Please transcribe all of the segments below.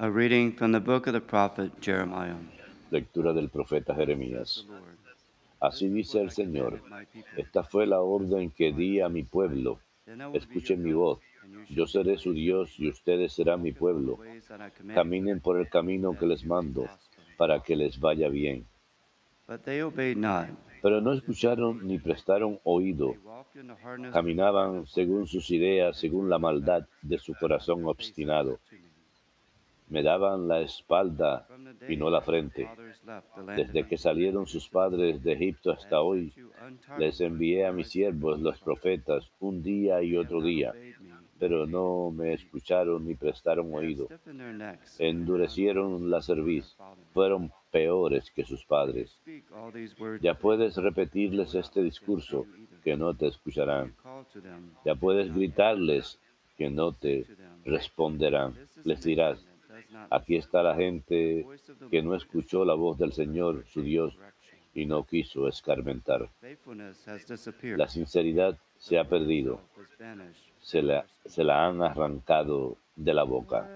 A reading from the book of the prophet Jeremiah. Lectura del profeta Jeremías. Así dice el Señor, esta fue la orden que di a mi pueblo. Escuchen mi voz. Yo seré su Dios y ustedes serán mi pueblo. Caminen por el camino que les mando para que les vaya bien. Pero no escucharon ni prestaron oído. Caminaban según sus ideas, según la maldad de su corazón obstinado me daban la espalda y no la frente. Desde que salieron sus padres de Egipto hasta hoy, les envié a mis siervos, los profetas, un día y otro día, pero no me escucharon ni prestaron oído. Endurecieron la cerviz, fueron peores que sus padres. Ya puedes repetirles este discurso, que no te escucharán. Ya puedes gritarles, que no te responderán. Les dirás, Aquí está la gente que no escuchó la voz del Señor, su Dios, y no quiso escarmentar. La sinceridad se ha perdido, se la, han arrancado de la boca.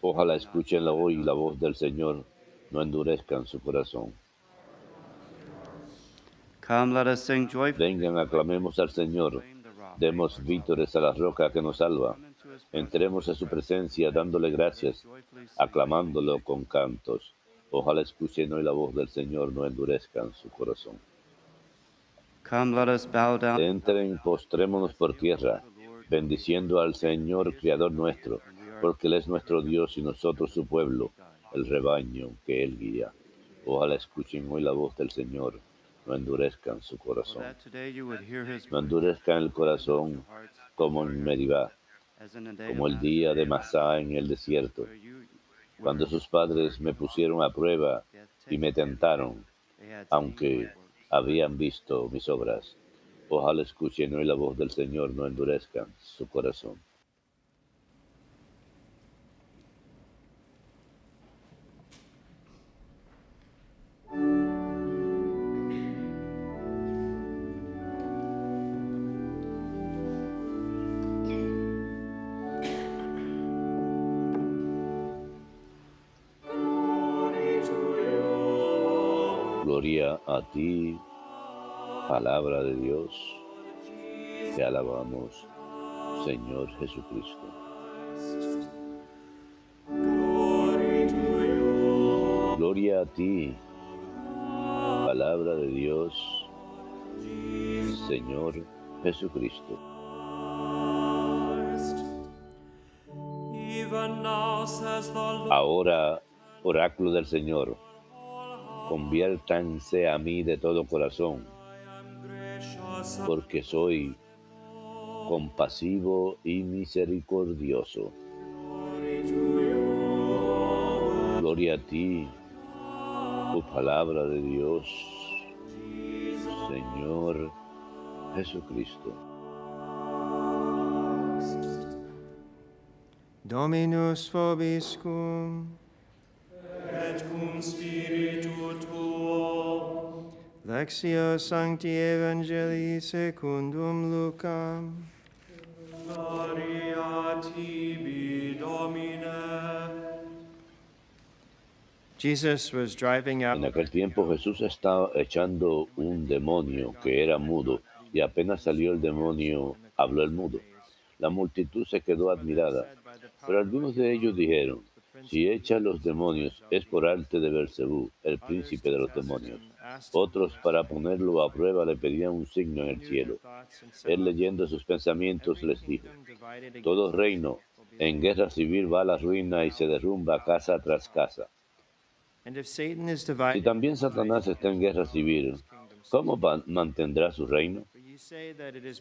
Ojalá escuchen hoy la voz del Señor, no endurezcan su corazón. Vengan, aclamemos al Señor. Demos vítores a la roca que nos salva. Entremos a su presencia dándole gracias, aclamándolo con cantos. Ojalá escuchen hoy la voz del Señor, no endurezcan su corazón. Entren, postrémonos por tierra, bendiciendo al Señor, Creador nuestro, porque Él es nuestro Dios y nosotros su pueblo, el rebaño que Él guía. Ojalá escuchen hoy la voz del Señor no endurezcan su corazón, no endurezcan el corazón como en Meribá, como el día de Masá en el desierto, cuando sus padres me pusieron a prueba y me tentaron, aunque habían visto mis obras. Ojalá escuchen hoy la voz del Señor, no endurezcan su corazón. Gloria a ti, palabra de Dios. Te alabamos, Señor Jesucristo. Gloria a ti, palabra de Dios, Señor Jesucristo. Ahora, oráculo del Señor conviértanse a mí de todo corazón, porque soy compasivo y misericordioso. Gloria a ti, tu palabra de Dios, Señor Jesucristo. Dominus Fobiscum Sancti secundum Gloria En aquel tiempo Jesús estaba echando un demonio que era mudo y apenas salió el demonio habló el mudo. La multitud se quedó admirada, pero algunos de ellos dijeron, si echa los demonios, es por arte de Belcebú, el príncipe de los demonios. Otros, para ponerlo a prueba, le pedían un signo en el cielo. Él, leyendo sus pensamientos, les dijo, todo reino en guerra civil va a la ruina y se derrumba casa tras casa. Si también Satanás está en guerra civil, ¿cómo mantendrá su reino?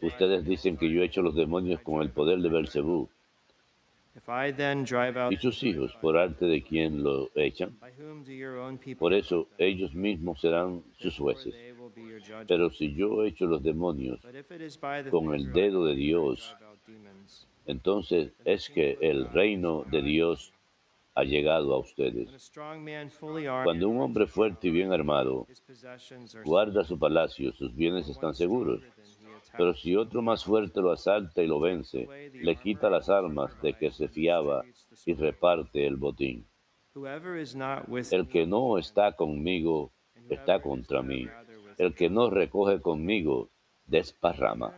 Ustedes dicen que yo he hecho los demonios con el poder de Belcebú y sus hijos por arte de quien lo echan. Por eso ellos mismos serán sus jueces. Pero si yo echo los demonios con el dedo de Dios, entonces es que el reino de Dios ha llegado a ustedes. Cuando un hombre fuerte y bien armado guarda su palacio, sus bienes están seguros. Pero si otro más fuerte lo asalta y lo vence, le quita las armas de que se fiaba y reparte el botín. El que no está conmigo está contra mí. El que no recoge conmigo desparrama.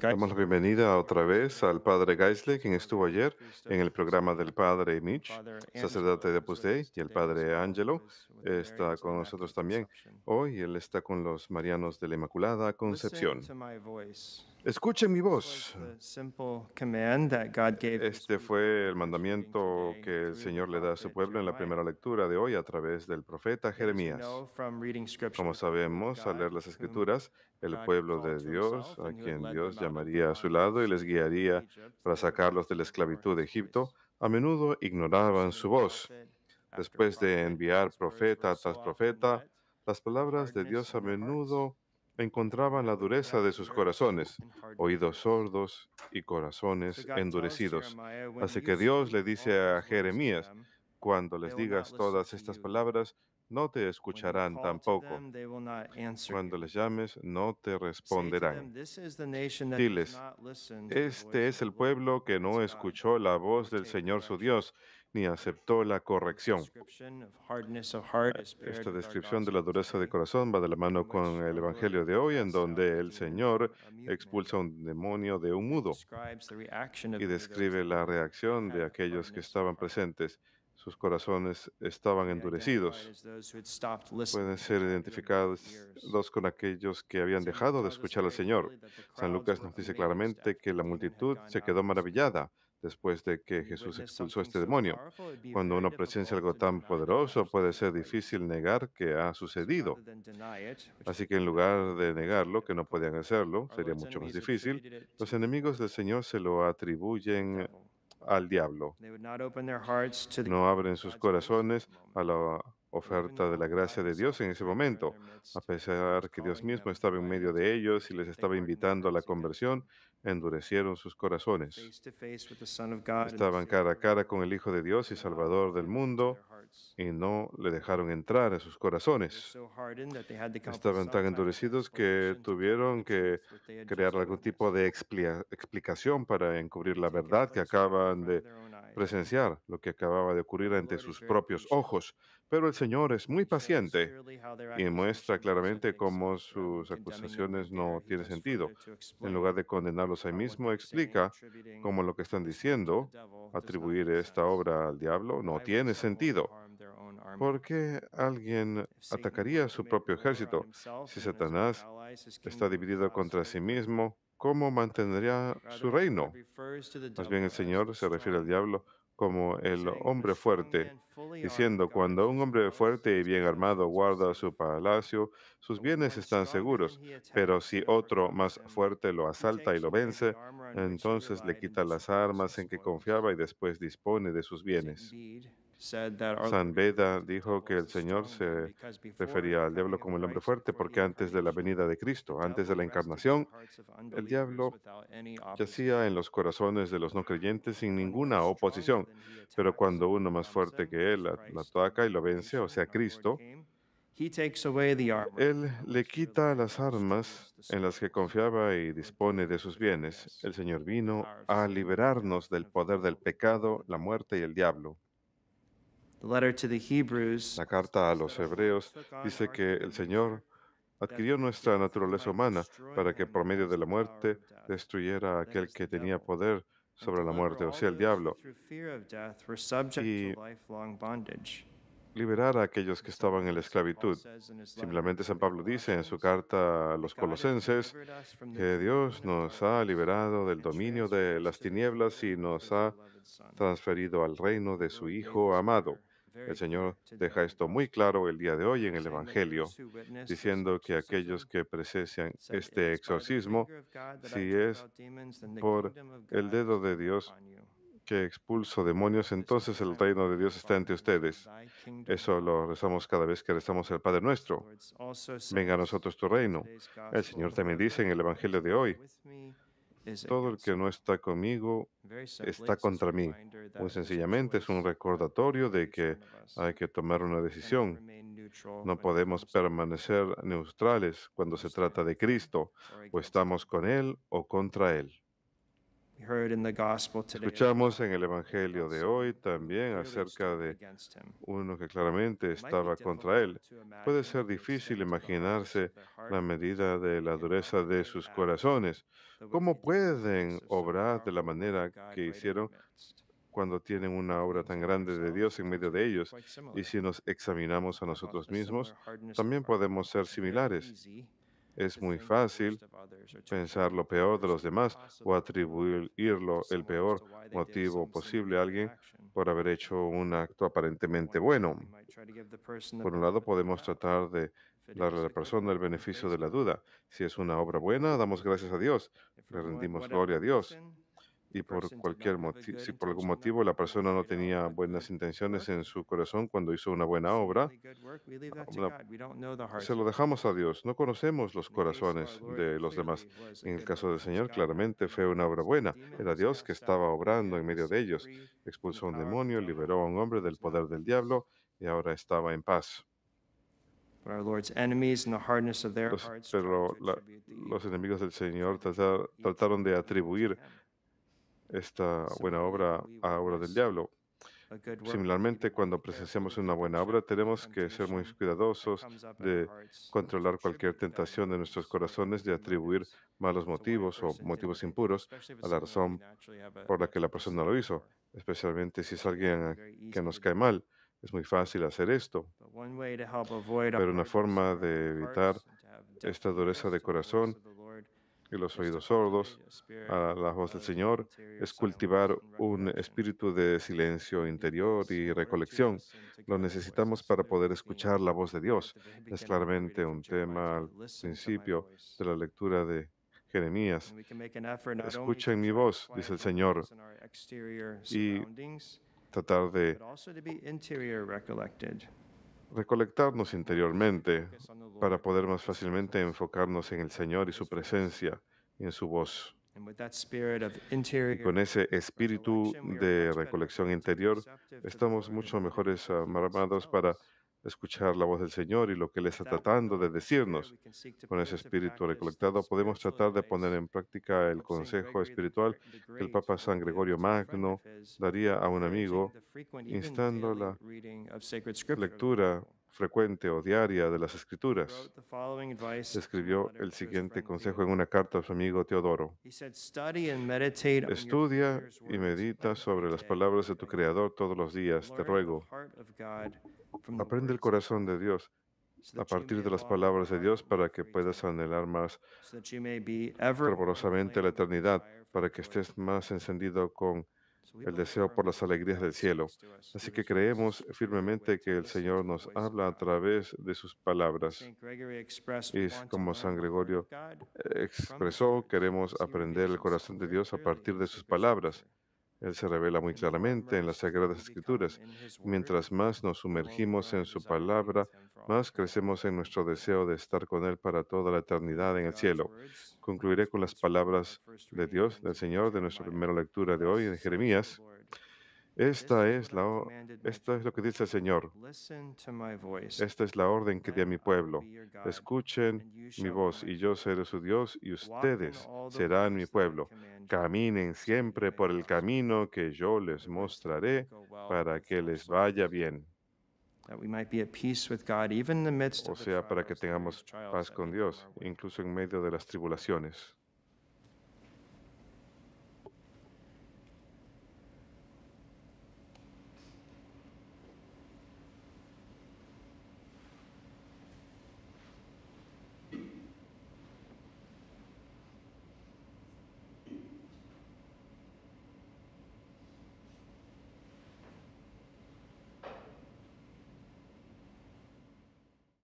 Damos la bienvenida otra vez al Padre Geisler, quien estuvo ayer en el programa del Padre Mitch, sacerdote de Opus y el Padre Angelo está con nosotros también. Hoy él está con los Marianos de la Inmaculada Concepción. Escuchen mi voz. Este fue el mandamiento que el Señor le da a su pueblo en la primera lectura de hoy a través del profeta Jeremías. Como sabemos, al leer las escrituras, el pueblo de Dios, a quien Dios llamaría a su lado y les guiaría para sacarlos de la esclavitud de Egipto, a menudo ignoraban su voz. Después de enviar profeta tras profeta, las palabras de Dios a menudo encontraban la dureza de sus corazones, oídos sordos y corazones endurecidos. Así que Dios le dice a Jeremías, cuando les digas todas estas palabras, no te escucharán tampoco. Cuando les llames, no te responderán. Diles, este es el pueblo que no escuchó la voz del Señor su Dios ni aceptó la corrección. Ah, esta descripción de la dureza de corazón va de la mano con el Evangelio de hoy, en donde el Señor expulsa un demonio de un mudo y describe la reacción de aquellos que estaban presentes sus corazones estaban endurecidos. Pueden ser identificados con aquellos que habían dejado de escuchar al Señor. San Lucas nos dice claramente que la multitud se quedó maravillada después de que Jesús expulsó este demonio. Cuando uno presencia algo tan poderoso, puede ser difícil negar que ha sucedido. Así que en lugar de negarlo, que no podían hacerlo, sería mucho más difícil, los enemigos del Señor se lo atribuyen al diablo. No abren sus corazones a la oferta de la gracia de Dios en ese momento, a pesar que Dios mismo estaba en medio de ellos y les estaba invitando a la conversión, endurecieron sus corazones. Estaban cara a cara con el Hijo de Dios y Salvador del mundo y no le dejaron entrar a sus corazones. Estaban tan endurecidos que tuvieron que crear algún tipo de explicación para encubrir la verdad que acaban de presenciar lo que acababa de ocurrir ante sus propios ojos, pero el Señor es muy paciente y muestra claramente cómo sus acusaciones no tienen sentido. En lugar de condenarlos a sí mismo, explica cómo lo que están diciendo, atribuir esta obra al diablo, no tiene sentido. ¿Por qué alguien atacaría a su propio ejército si Satanás está dividido contra sí mismo? cómo mantendría su reino. Más bien el Señor se refiere al diablo como el hombre fuerte, diciendo, cuando un hombre fuerte y bien armado guarda su palacio, sus bienes están seguros, pero si otro más fuerte lo asalta y lo vence, entonces le quita las armas en que confiaba y después dispone de sus bienes. San Veda dijo que el Señor se refería al diablo como el hombre fuerte, porque antes de la venida de Cristo, antes de la encarnación, el diablo yacía en los corazones de los no creyentes sin ninguna oposición. Pero cuando uno más fuerte que él lo ataca y lo vence, o sea, Cristo, él le quita las armas en las que confiaba y dispone de sus bienes. El Señor vino a liberarnos del poder del pecado, la muerte y el diablo. La carta a los hebreos dice que el Señor adquirió nuestra naturaleza humana para que por medio de la muerte destruyera a aquel que tenía poder sobre la muerte, o sea, el diablo, y liberar a aquellos que estaban en la esclavitud. Simplemente San Pablo dice en su carta a los colosenses que Dios nos ha liberado del dominio de las tinieblas y nos ha transferido al reino de su Hijo amado. El Señor deja esto muy claro el día de hoy en el Evangelio, diciendo que aquellos que presencian este exorcismo, si es por el dedo de Dios que expulso demonios, entonces el reino de Dios está ante ustedes. Eso lo rezamos cada vez que rezamos al Padre Nuestro. Venga a nosotros tu reino. El Señor también dice en el Evangelio de hoy, todo el que no está conmigo está contra mí. Muy sencillamente es un recordatorio de que hay que tomar una decisión. No podemos permanecer neutrales cuando se trata de Cristo, o estamos con Él o contra Él. Escuchamos en el Evangelio de hoy también acerca de uno que claramente estaba contra él. Puede ser difícil imaginarse la medida de la dureza de sus corazones. ¿Cómo pueden obrar de la manera que hicieron cuando tienen una obra tan grande de Dios en medio de ellos? Y si nos examinamos a nosotros mismos, también podemos ser similares. Es muy fácil pensar lo peor de los demás o atribuirlo uh, el peor motivo posible a alguien por haber hecho un acto aparentemente bueno. Por un lado, podemos tratar de darle a la persona el beneficio de la duda. Si es una obra buena, damos gracias a Dios, le rendimos gloria a Dios y por cualquier motivo, si por algún motivo la persona no tenía buenas intenciones en su corazón cuando hizo una buena obra, ah, se lo dejamos a Dios. No conocemos los corazones de los demás. En el caso del Señor, claramente fue una obra buena. Era Dios que estaba obrando en medio de ellos. Expulsó a un demonio, liberó a un hombre del poder del diablo y ahora estaba en paz. pero los enemigos del Señor trataron de atribuir esta buena obra a obra del diablo. Similarmente, cuando presenciamos una buena obra, tenemos que ser muy cuidadosos de controlar cualquier tentación de nuestros corazones de atribuir malos motivos o motivos impuros a la razón por la que la persona lo hizo, especialmente si es alguien que nos cae mal. Es muy fácil hacer esto, pero una forma de evitar esta dureza de corazón y los este, oídos sordos eh, a la voz del eh, Señor es cultivar un espíritu de silencio interior y recolección. Lo pues, necesitamos este, para poder escuchar la voz de Dios. Es claramente un tema al principio pues. de la lectura de Jeremías. Escuchen mi voz, dice el Señor, y tratar de recolectarnos interiormente para poder más fácilmente enfocarnos en el Señor y su presencia y en su voz. Y con ese espíritu de recolección interior, estamos mucho mejores armados para escuchar la voz del Señor y lo que Él está tratando de decirnos. Con ese espíritu recolectado podemos tratar de poner en práctica el consejo espiritual que el Papa San Gregorio Magno daría a un amigo, instando la lectura frecuente o diaria de las escrituras. Escribió el siguiente consejo en una carta a su amigo Teodoro. Estudia y medita sobre las palabras de tu Creador todos los días, te ruego. Pues, Aprende el corazón de Dios a partir de las palabras de Dios para que puedas anhelar más fervorosamente la eternidad, para que estés más encendido con el deseo por las alegrías del cielo. Así que creemos firmemente que el Señor nos habla a través de sus palabras. Y como San Gregorio expresó, queremos aprender el corazón de Dios a partir de sus palabras. Él se revela muy claramente en las Sagradas Escrituras. Mientras más nos sumergimos en su palabra, más crecemos en nuestro deseo de estar con Él para toda la eternidad en el cielo. Concluiré con las palabras de Dios, del Señor, de nuestra primera lectura de hoy en Jeremías esta es, lo que dice el Señor. Esta es la orden que di a mi pueblo. Escuchen mi voz y yo seré su Dios y ustedes serán mi pueblo. Caminen siempre por el camino que yo les mostraré para que les vaya bien. O sea, para que tengamos paz con Dios, incluso en medio de las tribulaciones.